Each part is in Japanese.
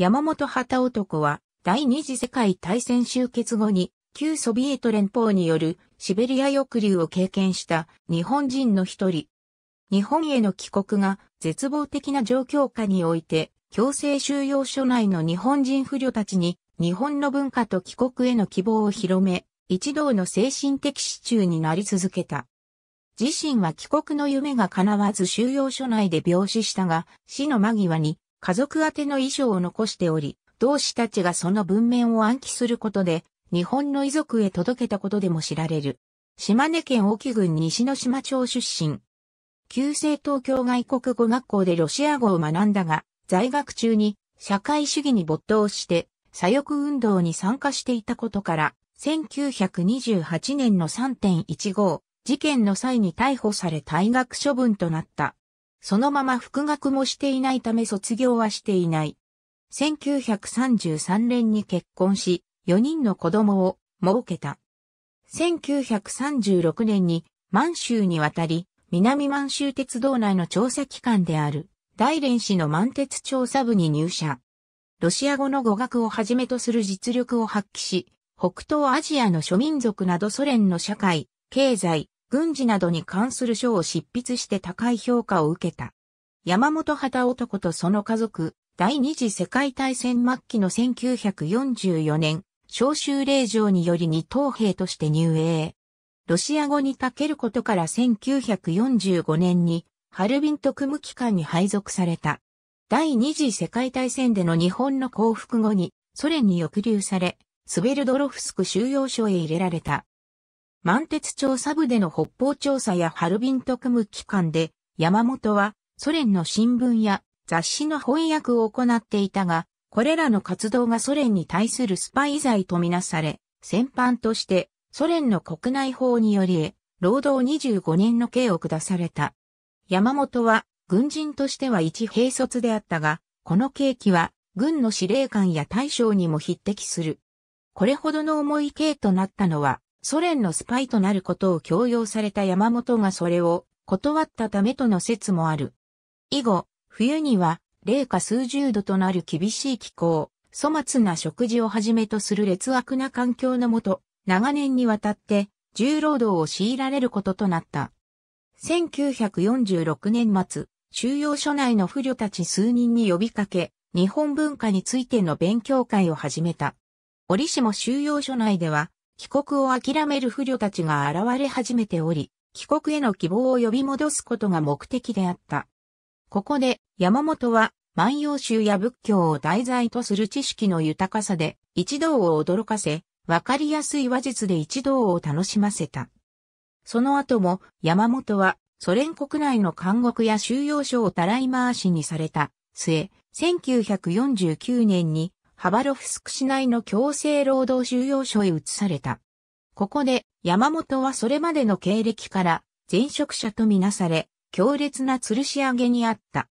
山本旗男は、第二次世界大戦終結後に、旧ソビエト連邦によるシベリア抑留を経験した日本人の一人。日本への帰国が絶望的な状況下において、強制収容所内の日本人不慮たちに日本の文化と帰国への希望を広め、一同の精神的支柱になり続けた。自身は帰国の夢が叶わず収容所内で病死したが、死の間際に家族宛ての遺書を残しており、同志たちがその文面を暗記することで、日本の遺族へ届けたことでも知られる。島根県沖郡西之島町出身。旧制東京外国語学校でロシア語を学んだが、在学中に社会主義に没頭して、左翼運動に参加していたことから、1928年の3.15事件の際に逮捕され退学処分となった。そのまま復学もしていないため卒業はしていない。1933年に結婚し、4人の子供を設けた。1936年に満州に渡り、南満州鉄道内の調査機関である大連市の満鉄調査部に入社。ロシア語の語学をはじめとする実力を発揮し、北東アジアの諸民族などソ連の社会、経済、軍事などに関する書を執筆して高い評価を受けた。山本畑男とその家族、第二次世界大戦末期の1944年、召集令状により二等兵として入営。ロシア語にたけることから1945年に、ハルビン組む機関に配属された。第二次世界大戦での日本の降伏後に、ソ連に抑留され、スベルドロフスク収容所へ入れられた。満鉄調査部での北方調査やハルビンと組む機関で、山本はソ連の新聞や雑誌の翻訳を行っていたが、これらの活動がソ連に対するスパイ罪とみなされ、戦犯としてソ連の国内法により、労働25年の刑を下された。山本は軍人としては一兵卒であったが、この刑期は軍の司令官や大将にも匹敵する。これほどの重い刑となったのはソ連のスパイとなることを強要された山本がそれを断ったためとの説もある。以後、冬には零下数十度となる厳しい気候、粗末な食事をはじめとする劣悪な環境のもと、長年にわたって重労働を強いられることとなった。1946年末、収容所内の不慮たち数人に呼びかけ、日本文化についての勉強会を始めた。折しも収容所内では、帰国を諦める不慮たちが現れ始めており、帰国への希望を呼び戻すことが目的であった。ここで山本は万葉集や仏教を題材とする知識の豊かさで一同を驚かせ、わかりやすい話術で一同を楽しませた。その後も山本はソ連国内の監獄や収容所をたらい回しにされた末、1949年にハバロフスク市内の強制労働収容所へ移された。ここで山本はそれまでの経歴から前職者とみなされ、強烈な吊るし上げにあった。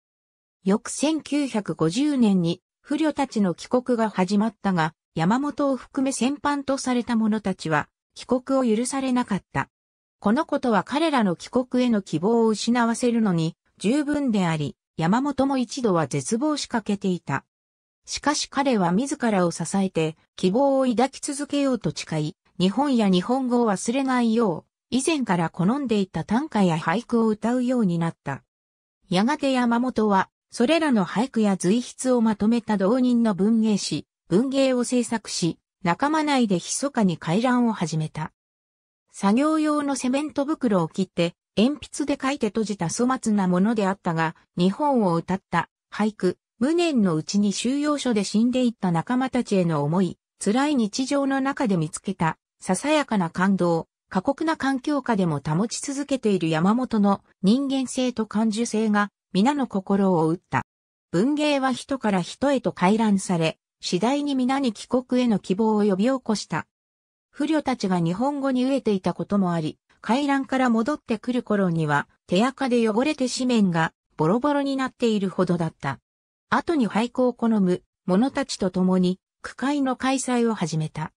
翌1950年に不慮たちの帰国が始まったが、山本を含め先般とされた者たちは帰国を許されなかった。このことは彼らの帰国への希望を失わせるのに十分であり、山本も一度は絶望しかけていた。しかし彼は自らを支えて希望を抱き続けようと誓い、日本や日本語を忘れないよう、以前から好んでいた短歌や俳句を歌うようになった。やがて山本は、それらの俳句や随筆をまとめた同人の文芸誌、文芸を制作し、仲間内で密かに回覧を始めた。作業用のセメント袋を切って、鉛筆で書いて閉じた粗末なものであったが、日本を歌った、俳句、無念のうちに収容所で死んでいった仲間たちへの思い、辛い日常の中で見つけた、ささやかな感動、過酷な環境下でも保ち続けている山本の人間性と感受性が皆の心を打った。文芸は人から人へと回覧され、次第に皆に帰国への希望を呼び起こした。不慮たちが日本語に飢えていたこともあり、回覧から戻ってくる頃には、手垢で汚れて紙面がボロボロになっているほどだった。後に廃校を好む者たちと共に区会の開催を始めた。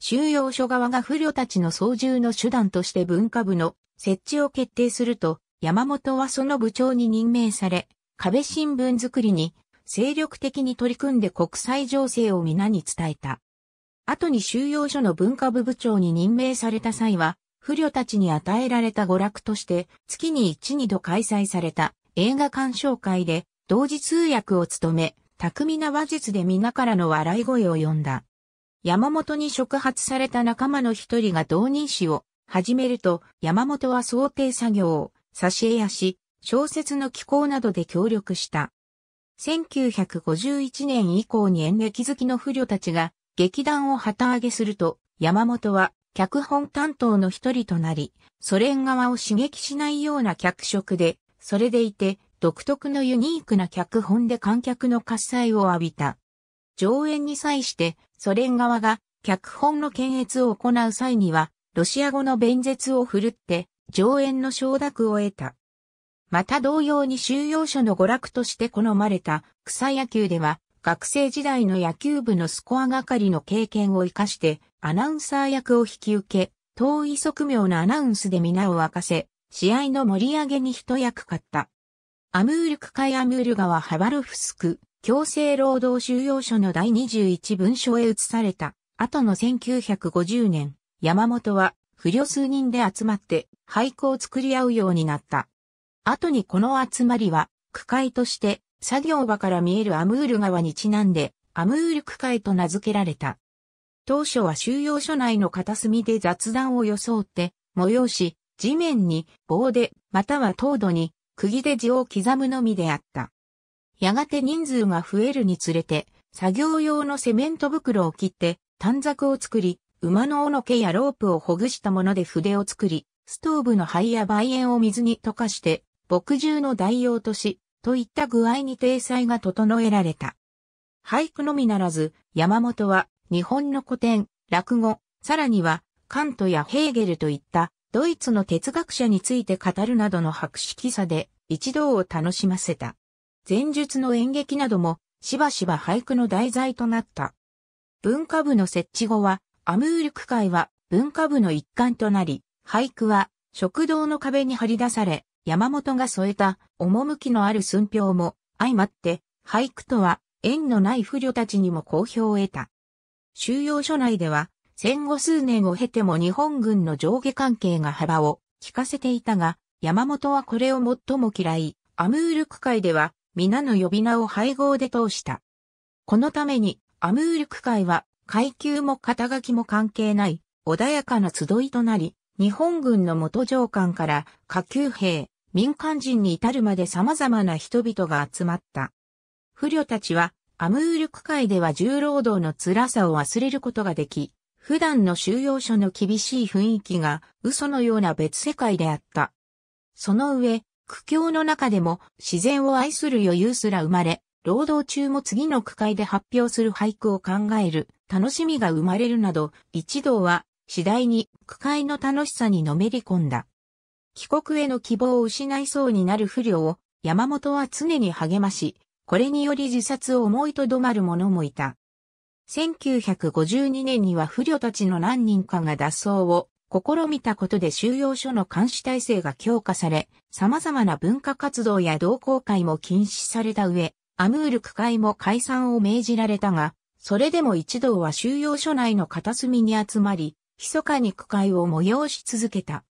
収容所側が不慮たちの操縦の手段として文化部の設置を決定すると、山本はその部長に任命され、壁新聞作りに精力的に取り組んで国際情勢を皆に伝えた。後に収容所の文化部部長に任命された際は、不慮たちに与えられた娯楽として、月に1、2度開催された映画鑑賞会で、同時通訳を務め、巧みな話術で皆からの笑い声を呼んだ。山本に触発された仲間の一人が同人誌を始めると、山本は想定作業を差し絵やし、小説の寄稿などで協力した。1951年以降に演劇好きの不慮たちが劇団を旗揚げすると、山本は脚本担当の一人となり、ソ連側を刺激しないような脚色で、それでいて独特のユニークな脚本で観客の喝采を浴びた。上演に際してソ連側が脚本の検閲を行う際には、ロシア語の弁舌を振るって上演の承諾を得た。また同様に収容所の娯楽として好まれた草野球では、学生時代の野球部のスコア係の経験を活かして、アナウンサー役を引き受け、遠い側妙なアナウンスで皆を沸かせ、試合の盛り上げに一役買った。アムール区会アムール川ハバロフスク、強制労働収容所の第21文書へ移された。後の1950年、山本は不良数人で集まって俳句を作り合うようになった。後にこの集まりは、区会として作業場から見えるアムール川にちなんで、アムール区会と名付けられた。当初は収容所内の片隅で雑談を装って、催し、地面に棒で、または糖度に釘で字を刻むのみであった。やがて人数が増えるにつれて、作業用のセメント袋を切って、短冊を作り、馬の尾の毛やロープをほぐしたもので筆を作り、ストーブの灰や梅塩を水に溶かして、墨汁の代用とし、といった具合に体裁が整えられた。俳句のみならず、山本は日本の古典、落語、さらにはカントやヘーゲルといったドイツの哲学者について語るなどの博識さで一同を楽しませた。前述の演劇などもしばしば俳句の題材となった。文化部の設置後は、アムール区会は文化部の一環となり、俳句は食堂の壁に張り出され、山本が添えた趣のある寸評も相まって、俳句とは縁のない不慮たちにも好評を得た。収容所内では戦後数年を経ても日本軍の上下関係が幅を利かせていたが、山本はこれを最も嫌い、アムール区会では皆の呼び名を配合で通した。このために、アムール区会は階級も肩書きも関係ない、穏やかな集いとなり、日本軍の元上官から下級兵、民間人に至るまで様々な人々が集まった。不慮たちは、アムール区会では重労働の辛さを忘れることができ、普段の収容所の厳しい雰囲気が嘘のような別世界であった。その上、苦境の中でも自然を愛する余裕すら生まれ、労働中も次の区会で発表する俳句を考える楽しみが生まれるなど、一同は次第に区会の楽しさにのめり込んだ。帰国への希望を失いそうになる不良を山本は常に励まし、これにより自殺を思いとどまる者もいた。1952年には不慮たちの何人かが脱走を試みたことで収容所の監視体制が強化され、様々な文化活動や同好会も禁止された上、アムール区会も解散を命じられたが、それでも一同は収容所内の片隅に集まり、密かに区会を催し続けた。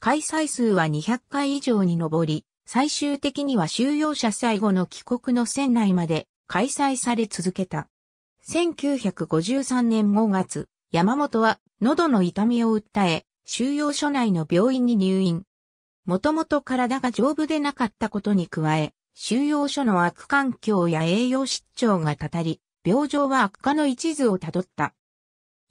開催数は200回以上に上り、最終的には収容者最後の帰国の船内まで開催され続けた。1953年5月、山本は喉の痛みを訴え、収容所内の病院に入院。もともと体が丈夫でなかったことに加え、収容所の悪環境や栄養失調がたたり、病状は悪化の一途をたどった。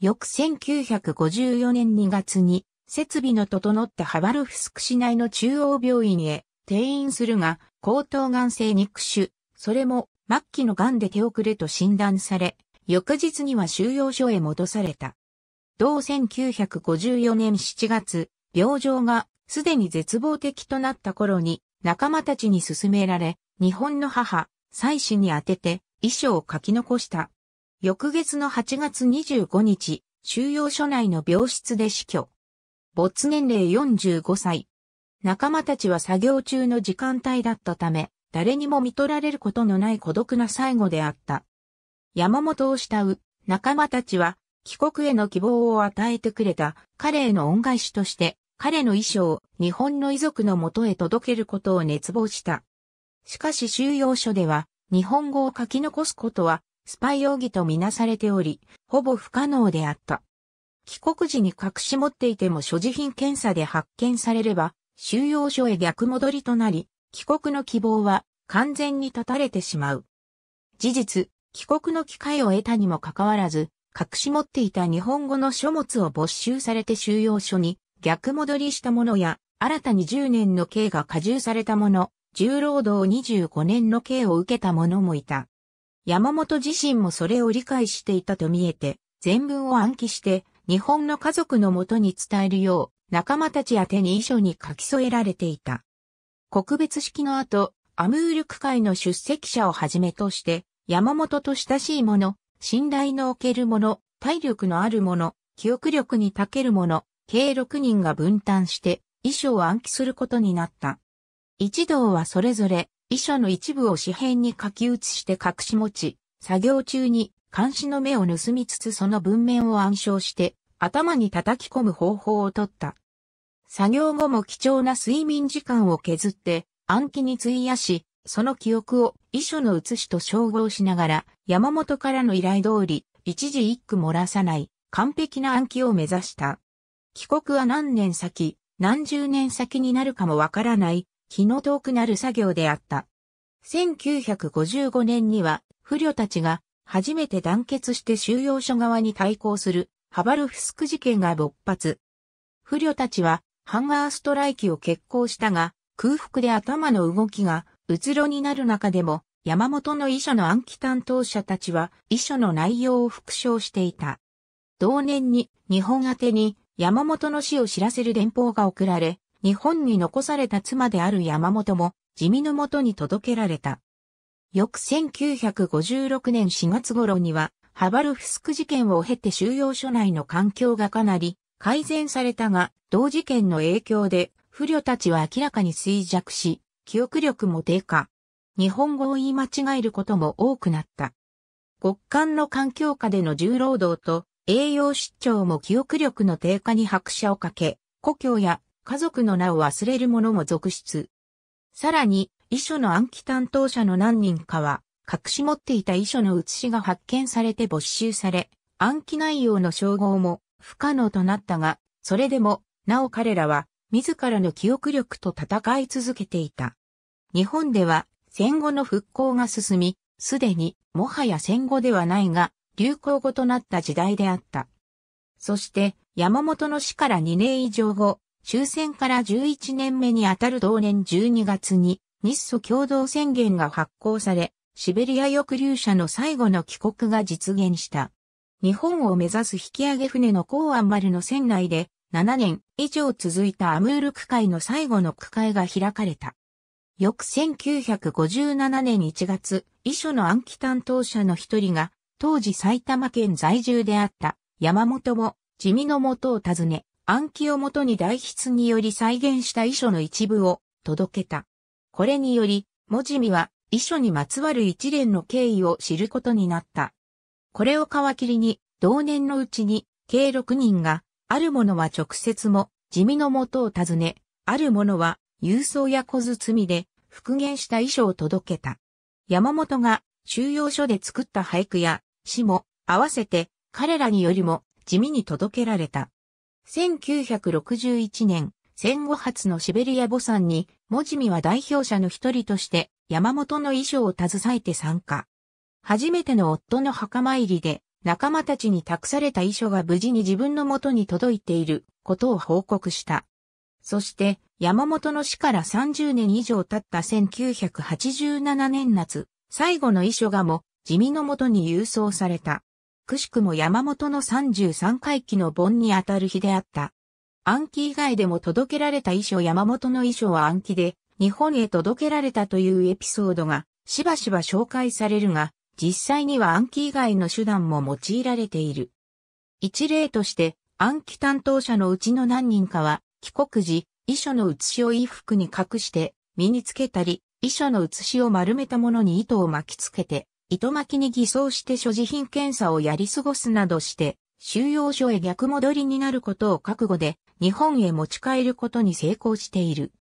翌1954年2月に、設備の整ったハバルフスク市内の中央病院へ転院するが、高等眼性肉腫、それも末期の癌で手遅れと診断され、翌日には収容所へ戻された。同1954年7月、病状がすでに絶望的となった頃に仲間たちに勧められ、日本の母、妻子に宛てて遺書を書き残した。翌月の8月25日、収容所内の病室で死去。没年齢45歳。仲間たちは作業中の時間帯だったため、誰にも見取られることのない孤独な最後であった。山本を慕う仲間たちは帰国への希望を与えてくれた彼への恩返しとして彼の遺書を日本の遺族のもとへ届けることを熱望した。しかし収容所では日本語を書き残すことはスパイ容疑とみなされており、ほぼ不可能であった。帰国時に隠し持っていても所持品検査で発見されれば収容所へ逆戻りとなり、帰国の希望は完全に断たれてしまう。事実、帰国の機会を得たにもかかわらず、隠し持っていた日本語の書物を没収されて収容所に逆戻りしたものや、新たに10年の刑が加重されたもの、重労働25年の刑を受けた者もいた。山本自身もそれを理解していたと見えて、全文を暗記して、日本の家族のもとに伝えるよう、仲間たち宛に遺書に書き添えられていた。告別式の後、アムール区会の出席者をはじめとして、山本と親しい者、信頼のおける者、体力のある者、記憶力に長ける者、計6人が分担して、遺書を暗記することになった。一同はそれぞれ、遺書の一部を紙片に書き写して隠し持ち、作業中に監視の目を盗みつつその文面を暗唱して頭に叩き込む方法をとった。作業後も貴重な睡眠時間を削って暗記に費やし、その記憶を遺書の写しと称号しながら、山本からの依頼通り、一時一句漏らさない、完璧な暗記を目指した。帰国は何年先、何十年先になるかもわからない、気の遠くなる作業であった。1955年には、不慮たちが、初めて団結して収容所側に対抗する、ハバルフスク事件が勃発。不慮たちは、ハンガーストライキを決行したが、空腹で頭の動きがうつろになる中でも、山本の遺書の暗記担当者たちは遺書の内容を復唱していた。同年に日本宛に山本の死を知らせる電報が送られ、日本に残された妻である山本も地味のもとに届けられた。翌1956年4月頃には、ハバルフスク事件を経て収容所内の環境がかなり改善されたが、同事件の影響で、不慮たちは明らかに衰弱し、記憶力も低下。日本語を言い間違えることも多くなった。極寒の環境下での重労働と栄養失調も記憶力の低下に拍車をかけ、故郷や家族の名を忘れる者も続出。さらに、遺書の暗記担当者の何人かは、隠し持っていた遺書の写しが発見されて没収され、暗記内容の称号も不可能となったが、それでも、なお彼らは、自らの記憶力と戦い続けていた。日本では、戦後の復興が進み、すでに、もはや戦後ではないが、流行語となった時代であった。そして、山本の死から2年以上後、終戦から11年目にあたる同年12月に、日ソ共同宣言が発行され、シベリア抑留者の最後の帰国が実現した。日本を目指す引き上げ船の港湾丸の船内で、7年以上続いたアムール区会の最後の区会が開かれた。翌1957年1月、遺書の暗記担当者の一人が、当時埼玉県在住であった山本も、地味の元を訪ね、暗記をもとに代筆により再現した遺書の一部を届けた。これにより、文字見は遺書にまつわる一連の経緯を知ることになった。これを皮切りに、同年のうちに、計6人が、ある者は直接も、地味のもとを訪ね、ある者は、郵送や小包で、復元した衣装を届けた。山本が、収容所で作った俳句や、詩も、合わせて、彼らによりも、地味に届けられた。1961年、戦後初のシベリア母山に、もじみは代表者の一人として、山本の衣装を携えて参加。初めての夫の墓参りで、仲間たちに託された遺書が無事に自分の元に届いていることを報告した。そして、山本の死から30年以上経った1987年夏、最後の遺書がも、地味のもとに郵送された。くしくも山本の33回忌の盆にあたる日であった。暗記以外でも届けられた遺書山本の遺書は暗記で、日本へ届けられたというエピソードが、しばしば紹介されるが、実際には暗記以外の手段も用いられている。一例として、暗記担当者のうちの何人かは、帰国時、遺書の写しを衣服に隠して身につけたり、遺書の写しを丸めたものに糸を巻きつけて、糸巻きに偽装して所持品検査をやり過ごすなどして、収容所へ逆戻りになることを覚悟で、日本へ持ち帰ることに成功している。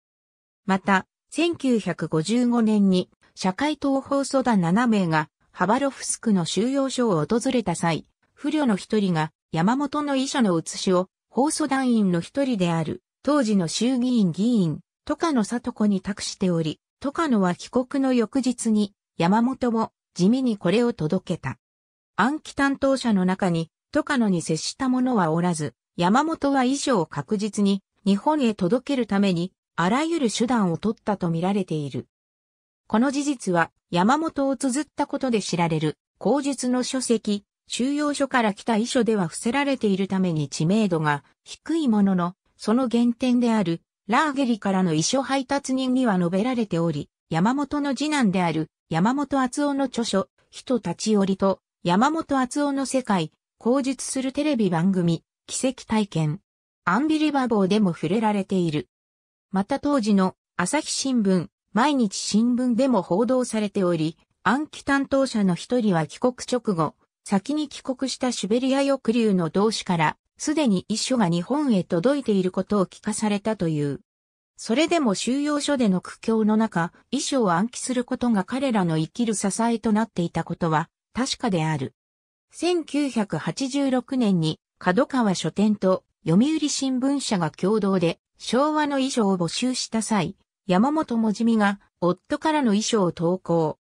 また、1955年に、社会党放送団7名が、ハバロフスクの収容所を訪れた際、不慮の一人が山本の遺書の写しを放送団員の一人である当時の衆議院議員、カノサ里子に託しており、トカノは帰国の翌日に山本も地味にこれを届けた。暗記担当者の中にトカノに接した者はおらず、山本は遺書を確実に日本へ届けるためにあらゆる手段を取ったとみられている。この事実は山本を綴ったことで知られる口述の書籍、収容所から来た遺書では伏せられているために知名度が低いものの、その原点であるラーゲリからの遺書配達人には述べられており、山本の次男である山本厚夫の著書、人立ち寄りと山本厚夫の世界、口述するテレビ番組、奇跡体験、アンビリバボーでも触れられている。また当時の朝日新聞、毎日新聞でも報道されており、暗記担当者の一人は帰国直後、先に帰国したシュベリア抑留の同志から、すでに遺書が日本へ届いていることを聞かされたという。それでも収容所での苦境の中、遺書を暗記することが彼らの生きる支えとなっていたことは確かである。1986年に角川書店と読売新聞社が共同で昭和の遺書を募集した際、山本もじみが、夫からの遺書を投稿。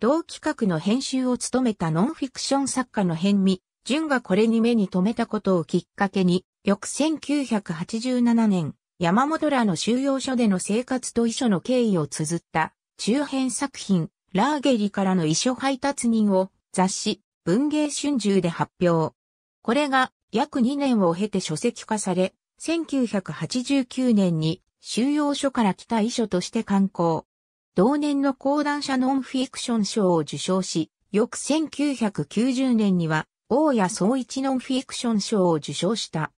同企画の編集を務めたノンフィクション作家の辺見、淳がこれに目に留めたことをきっかけに、翌1987年、山本らの収容所での生活と遺書の経緯を綴った中編作品、ラーゲリからの遺書配達人を雑誌、文芸春秋で発表。これが約2年を経て書籍化され、1989年に収容所から来た遺書として刊行。同年の講談社ノンフィクション賞を受賞し、翌1990年には、大谷総一ノンフィクション賞を受賞した。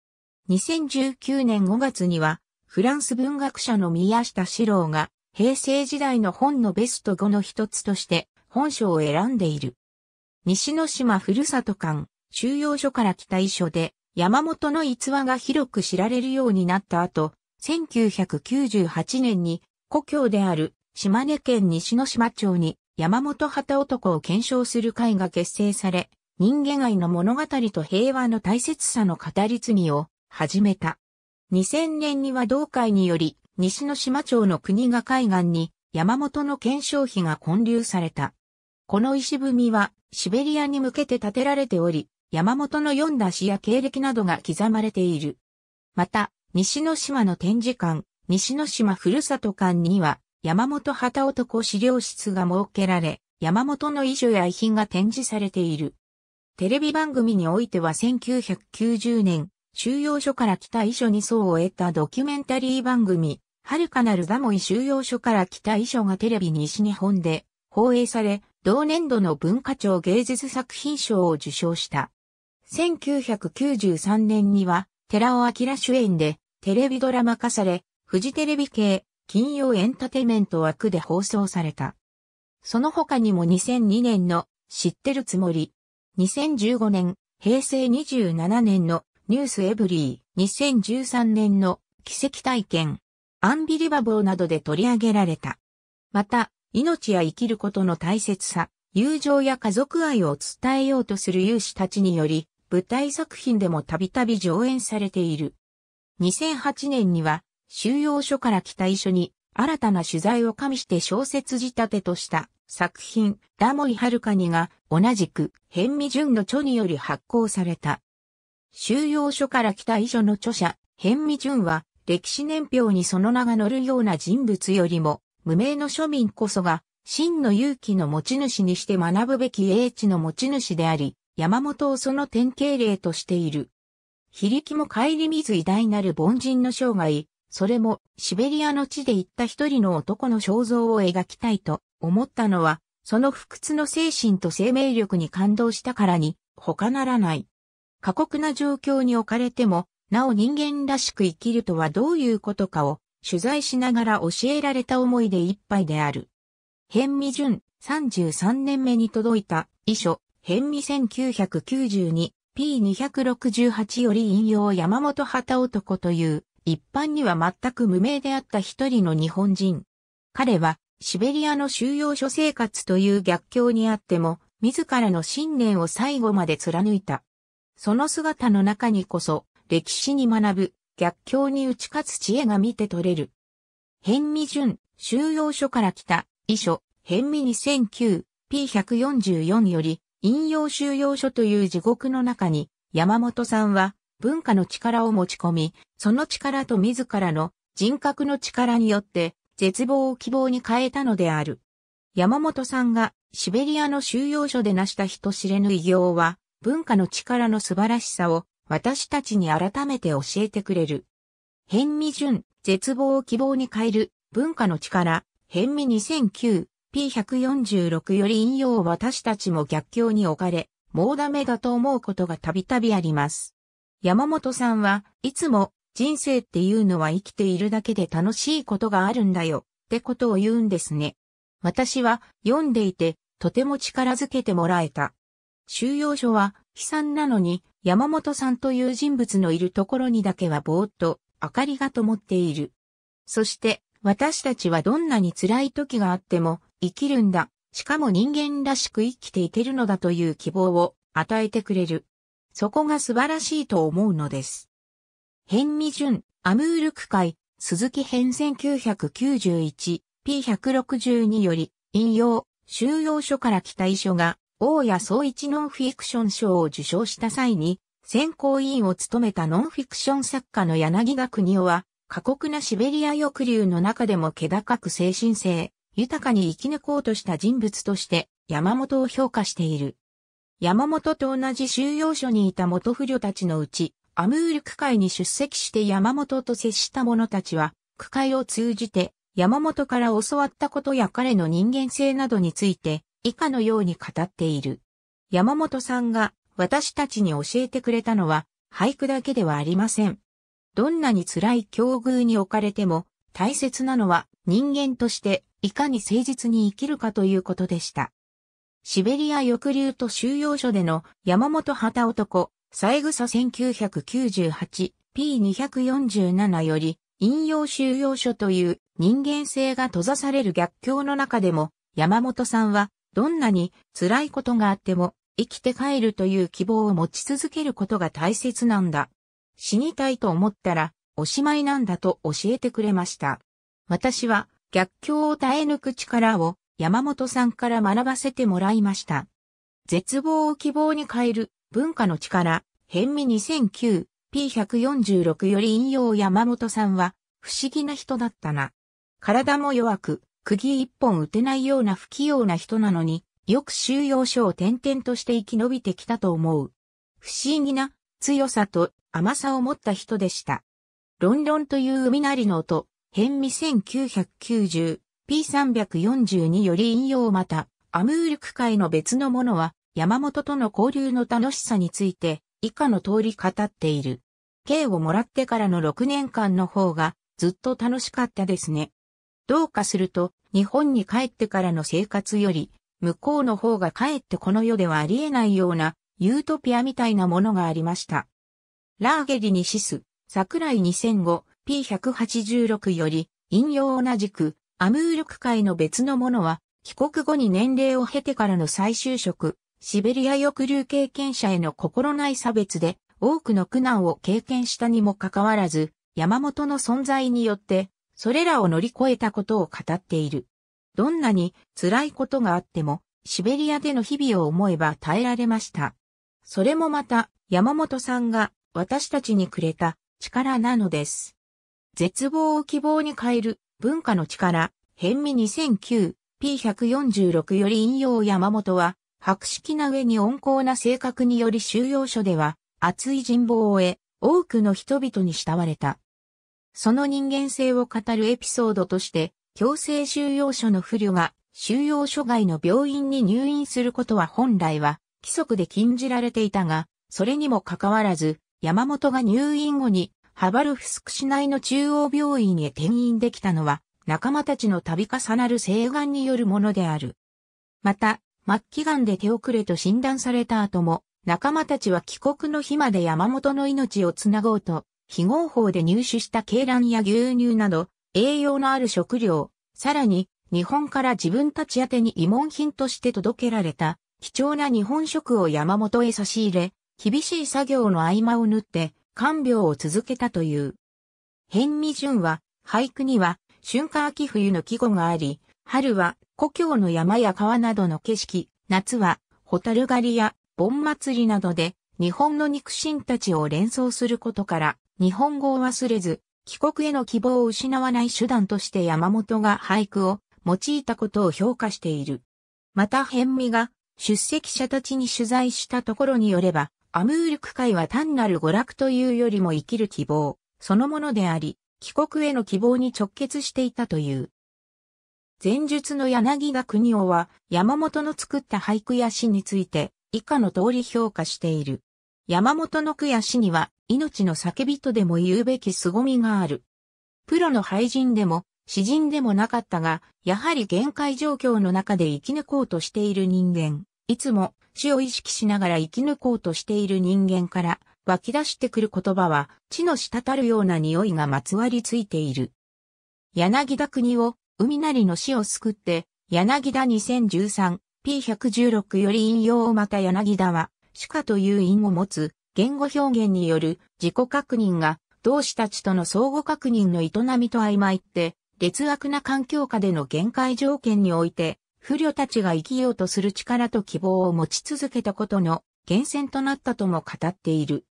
2019年5月には、フランス文学者の宮下史郎が、平成時代の本のベスト5の一つとして、本書を選んでいる。西之島ふるさと館、収容所から来た遺書で、山本の逸話が広く知られるようになった後、1998年に故郷である島根県西之島町に山本旗男を検証する会が結成され、人間愛の物語と平和の大切さの語り継ぎを始めた。2000年には同会により西之島町の国が海岸に山本の検証碑が建立された。この石踏みはシベリアに向けて建てられており、山本の読んだ詩や経歴などが刻まれている。また、西之島の展示館、西之島ふるさと館には、山本旗男資料室が設けられ、山本の遺書や遺品が展示されている。テレビ番組においては1990年、収容所から来た遺書に層を得たドキュメンタリー番組、遥かなるダモイ収容所から来た遺書がテレビ西日本で放映され、同年度の文化庁芸術作品賞を受賞した。1993年には、寺尾明主演で、テレビドラマ化され、フジテレビ系、金曜エンタテメント枠で放送された。その他にも2002年の知ってるつもり、2015年、平成27年のニュースエブリー、2013年の奇跡体験、アンビリバボーなどで取り上げられた。また、命や生きることの大切さ、友情や家族愛を伝えようとする勇士たちにより、舞台作品でもたびたび上演されている。2008年には収容所から来た遺書に新たな取材を加味して小説仕立てとした作品、ダモイ・ハルカニが同じく、ヘンミ・ジュンの著により発行された。収容所から来た遺書の著者、ヘンミ・ジュンは、歴史年表にその名が載るような人物よりも、無名の庶民こそが、真の勇気の持ち主にして学ぶべき英知の持ち主であり、山本をその典型例としている。非力も帰り見ず偉大なる凡人の生涯、それもシベリアの地で行った一人の男の肖像を描きたいと思ったのは、その不屈の精神と生命力に感動したからに、他ならない。過酷な状況に置かれても、なお人間らしく生きるとはどういうことかを取材しながら教えられた思いでいっぱいである。辺見淳33年目に届いた遺書、辺見1992 P268 より引用山本畑男という、一般には全く無名であった一人の日本人。彼は、シベリアの収容所生活という逆境にあっても、自らの信念を最後まで貫いた。その姿の中にこそ、歴史に学ぶ、逆境に打ち勝つ知恵が見て取れる。変味順、収容所から来た、遺書、変味 2009P144 より、引用収容所という地獄の中に、山本さんは文化の力を持ち込み、その力と自らの人格の力によって絶望を希望に変えたのである。山本さんがシベリアの収容所で成した人知れぬ偉業は、文化の力の素晴らしさを私たちに改めて教えてくれる。変味順、絶望を希望に変える、文化の力、変味2009。P146 より引用私たちも逆境に置かれ、もうダメだと思うことがたびたびあります。山本さんはいつも人生っていうのは生きているだけで楽しいことがあるんだよってことを言うんですね。私は読んでいてとても力づけてもらえた。収容所は悲惨なのに山本さんという人物のいるところにだけはぼーっと明かりが灯っている。そして私たちはどんなに辛い時があっても生きるんだ。しかも人間らしく生きていけるのだという希望を与えてくれる。そこが素晴らしいと思うのです。ヘンミジュン、アムール区会、鈴木編 1991P162 より、引用、収容所から来た遺書が、大谷総一ノンフィクション賞を受賞した際に、選考委員を務めたノンフィクション作家の柳田国夫は、過酷なシベリア抑留の中でも気高く精神性、豊かに生き抜こうとした人物として山本を評価している。山本と同じ収容所にいた元不慮たちのうち、アムール区会に出席して山本と接した者たちは、区会を通じて山本から教わったことや彼の人間性などについて、以下のように語っている。山本さんが私たちに教えてくれたのは、俳句だけではありません。どんなに辛い境遇に置かれても、大切なのは人間としていかに誠実に生きるかということでした。シベリア抑留と収容所での山本旗男、三草 1998P247 より、引用収容所という人間性が閉ざされる逆境の中でも、山本さんはどんなに辛いことがあっても生きて帰るという希望を持ち続けることが大切なんだ。死にたいと思ったらおしまいなんだと教えてくれました。私は逆境を耐え抜く力を山本さんから学ばせてもらいました。絶望を希望に変える文化の力、変味 2009P146 より引用山本さんは不思議な人だったな。体も弱く、釘一本打てないような不器用な人なのに、よく収容所を転々として生き延びてきたと思う。不思議な強さと甘さを持った人でした。ロンロンという海なりの音、編2 1 9 0 P342 より引用また、アムール区会の別のものは、山本との交流の楽しさについて、以下の通り語っている。K をもらってからの6年間の方が、ずっと楽しかったですね。どうかすると、日本に帰ってからの生活より、向こうの方が帰ってこの世ではありえないような、ユートピアみたいなものがありました。ラーゲリにシス、桜井2005、P186 より、引用同じく、アムール区会の別のものは、帰国後に年齢を経てからの再就職、シベリア抑留経験者への心ない差別で、多くの苦難を経験したにもかかわらず、山本の存在によって、それらを乗り越えたことを語っている。どんなに辛いことがあっても、シベリアでの日々を思えば耐えられました。それもまた、山本さんが私たちにくれた力なのです。絶望を希望に変える文化の力、変味 2009P146 より引用山本は、博識な上に温厚な性格により収容所では、熱い人望を得、多くの人々に慕われた。その人間性を語るエピソードとして、強制収容所の不慮が収容所外の病院に入院することは本来は規則で禁じられていたが、それにもかかわらず、山本が入院後にハバルフスク市内の中央病院へ転院できたのは、仲間たちの度重なる生癌によるものである。また、末期癌で手遅れと診断された後も、仲間たちは帰国の日まで山本の命をつなごうと、非合法で入手した鶏卵や牛乳など、栄養のある食料、さらに、日本から自分たち宛てに慰問品として届けられた、貴重な日本食を山本へ差し入れ、厳しい作業の合間を縫って、看病を続けたという。変味順は、俳句には、春夏秋冬の季語があり、春は故郷の山や川などの景色、夏はホタル狩りや盆祭りなどで日本の肉親たちを連想することから日本語を忘れず帰国への希望を失わない手段として山本が俳句を用いたことを評価している。また変味が出席者たちに取材したところによればアムール区会は単なる娯楽というよりも生きる希望、そのものであり、帰国への希望に直結していたという。前述の柳田国夫は山本の作った俳句や詩について以下の通り評価している。山本の句や詩には命の叫びとでも言うべき凄みがある。プロの俳人でも詩人でもなかったが、やはり限界状況の中で生き抜こうとしている人間、いつも死を意識しながら生き抜こうとしている人間から湧き出してくる言葉は、地の滴るような匂いがまつわりついている。柳田国を、海なりの死を救って、柳田 2013P116 より引用をまた柳田は、主家という因を持つ、言語表現による自己確認が、同志たちとの相互確認の営みと曖昧って、劣悪な環境下での限界条件において、不慮たちが生きようとする力と希望を持ち続けたことの源泉となったとも語っている。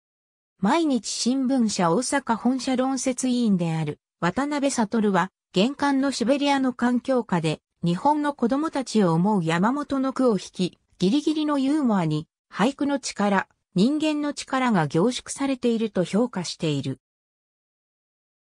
毎日新聞社大阪本社論説委員である渡辺悟は、玄関のシベリアの環境下で日本の子供たちを思う山本の句を引き、ギリギリのユーモアに俳句の力、人間の力が凝縮されていると評価している。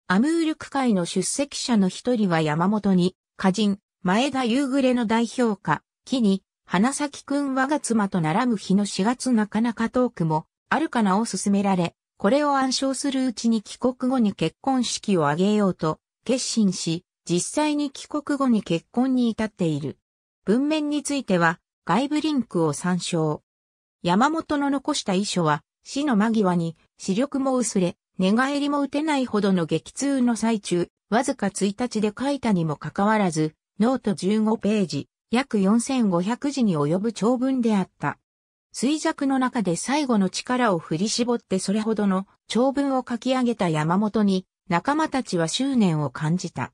アムール区会の出席者の一人は山本に、歌人、前田夕暮れの代表歌、木に、花咲くん我が妻と並む日の4月なかなか遠くも、あるかなを勧められ、これを暗唱するうちに帰国後に結婚式を挙げようと、決心し、実際に帰国後に結婚に至っている。文面については、外部リンクを参照。山本の残した遺書は、死の間際に、視力も薄れ、寝返りも打てないほどの激痛の最中、わずか1日で書いたにもかかわらず、ノート15ページ、約4500字に及ぶ長文であった。衰弱の中で最後の力を振り絞ってそれほどの長文を書き上げた山本に仲間たちは執念を感じた。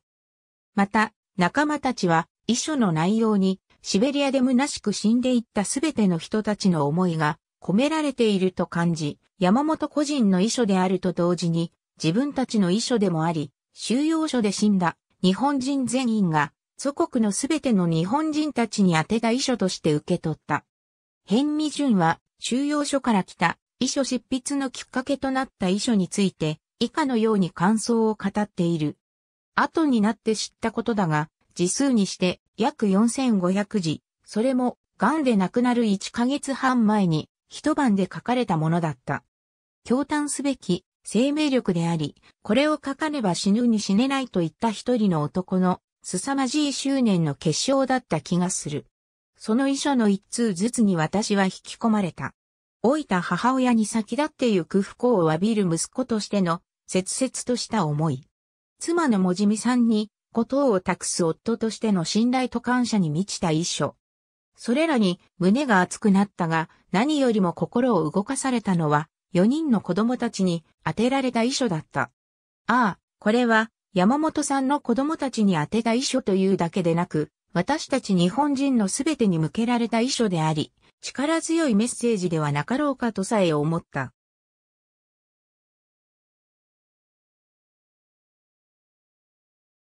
また、仲間たちは遺書の内容にシベリアで虚しく死んでいったすべての人たちの思いが込められていると感じ、山本個人の遺書であると同時に自分たちの遺書でもあり、収容所で死んだ日本人全員が祖国のすべての日本人たちに宛てた遺書として受け取った。辺見順は収容所から来た遺書執筆のきっかけとなった遺書について以下のように感想を語っている。後になって知ったことだが、字数にして約4500字、それも癌で亡くなる1ヶ月半前に一晩で書かれたものだった。驚嘆すべき生命力であり、これを書かねば死ぬに死ねないといった一人の男の凄まじい執念の結晶だった気がする。その遺書の一通ずつに私は引き込まれた。老いた母親に先立ってゆく不幸を詫びる息子としての、切々とした思い。妻のもじみさんに、ことを託す夫としての信頼と感謝に満ちた遺書。それらに胸が熱くなったが、何よりも心を動かされたのは、4人の子供たちに当てられた遺書だった。ああ、これは山本さんの子供たちに宛てた遺書というだけでなく、私たち日本人のすべてに向けられた遺書であり、力強いメッセージではなかろうかとさえ思った。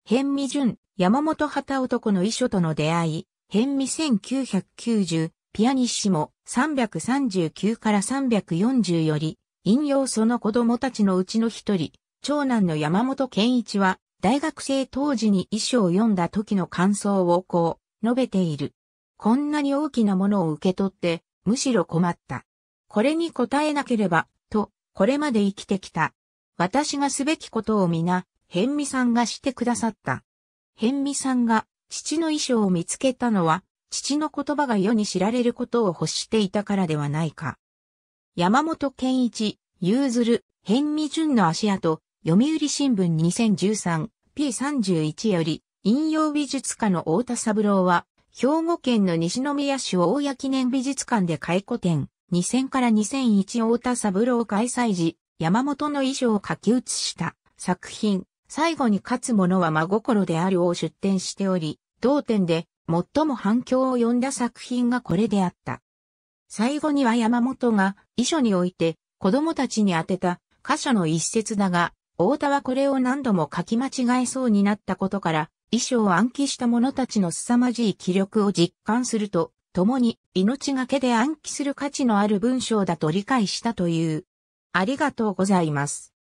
辺美淳、山本旗男の遺書との出会い、辺美1990、ピアニッシモ339から340より、引用その子供たちのうちの一人、長男の山本健一は、大学生当時に遺書を読んだ時の感想をこう、述べている。こんなに大きなものを受け取って、むしろ困った。これに応えなければ、と、これまで生きてきた。私がすべきことを皆、辺見さんがしてくださった。辺見さんが、父の遺書を見つけたのは、父の言葉が世に知られることを欲していたからではないか。山本健一、ゆうずる、辺見淳の足跡、読売新聞 2013P31 より、引用美術家の太田三郎は、兵庫県の西宮市大谷記念美術館で開古展、2000から2001太田三郎開催時、山本の衣装を書き写した作品、最後に勝つ者は真心であるを出展しており、同点で最も反響を呼んだ作品がこれであった。最後には山本が遺書において子供たちに宛てた箇所の一節だが、太田はこれを何度も書き間違えそうになったことから、衣装を暗記した者たちの凄まじい気力を実感すると、共に命がけで暗記する価値のある文章だと理解したという。ありがとうございます。